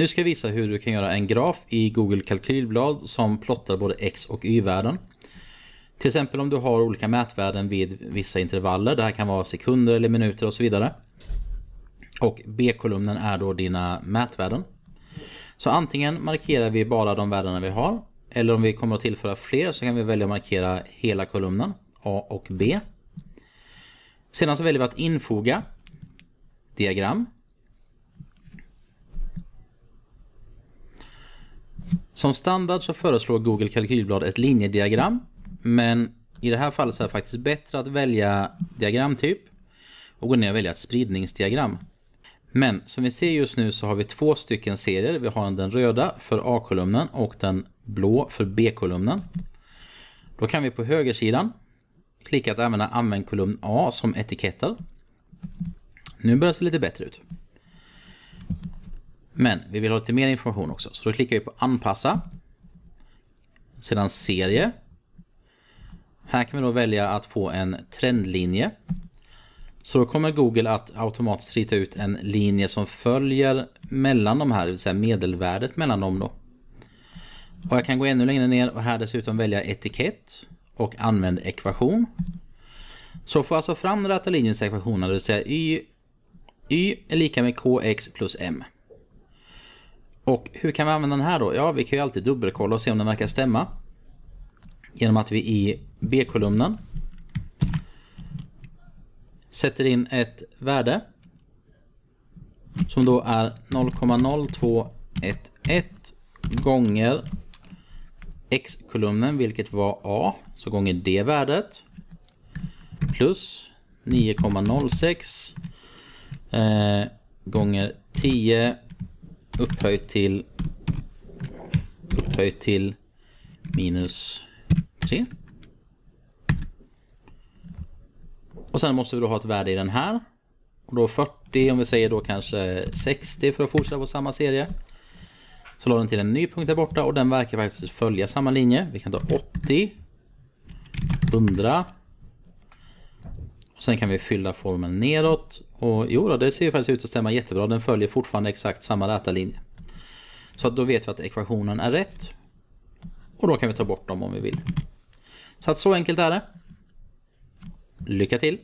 Nu ska jag visa hur du kan göra en graf i Google kalkylblad som plottar både x och y-värden. Till exempel om du har olika mätvärden vid vissa intervaller. Det här kan vara sekunder eller minuter och så vidare. Och B-kolumnen är då dina mätvärden. Så antingen markerar vi bara de värdena vi har eller om vi kommer att tillföra fler så kan vi välja att markera hela kolumnen A och B. Sedan så väljer vi att infoga diagram Som standard så föreslår Google kalkylblad ett linjediagram. Men i det här fallet så är det faktiskt bättre att välja diagramtyp och gå ner och välja ett spridningsdiagram. Men som vi ser just nu så har vi två stycken serier. Vi har den röda för A-kolumnen och den blå för B-kolumnen. Då kan vi på högersidan klicka att använda användkolumn A som etiketter. Nu börjar det se lite bättre ut. Men vi vill ha lite mer information också, så då klickar vi på anpassa. Sedan serie. Här kan vi då välja att få en trendlinje. Så då kommer Google att automatiskt rita ut en linje som följer mellan de här, det vill säga medelvärdet mellan dem då. Och jag kan gå ännu längre ner och här dessutom välja etikett och använd ekvation. Så får jag alltså fram den rätta linjens ekvationer, det vill säga y, y är lika med kx plus m. Och hur kan vi använda den här då? Ja, vi kan ju alltid dubbelkolla och se om den verkar stämma. Genom att vi i B-kolumnen sätter in ett värde som då är 0,0211 gånger X-kolumnen, vilket var A, så gånger det värdet plus 9,06 eh, gånger 10 upphöjt till upphöjt till minus 3. Och sen måste vi då ha ett värde i den här. Och då 40, om vi säger då kanske 60 för att fortsätta på samma serie. Så la den till en ny punkt där borta och den verkar faktiskt följa samma linje. Vi kan ta 80, 100, Sen kan vi fylla formeln nedåt och jo då, det ser ju faktiskt ut att stämma jättebra. Den följer fortfarande exakt samma räta Så att då vet vi att ekvationen är rätt. Och då kan vi ta bort dem om vi vill. Så att så enkelt är det. Lycka till!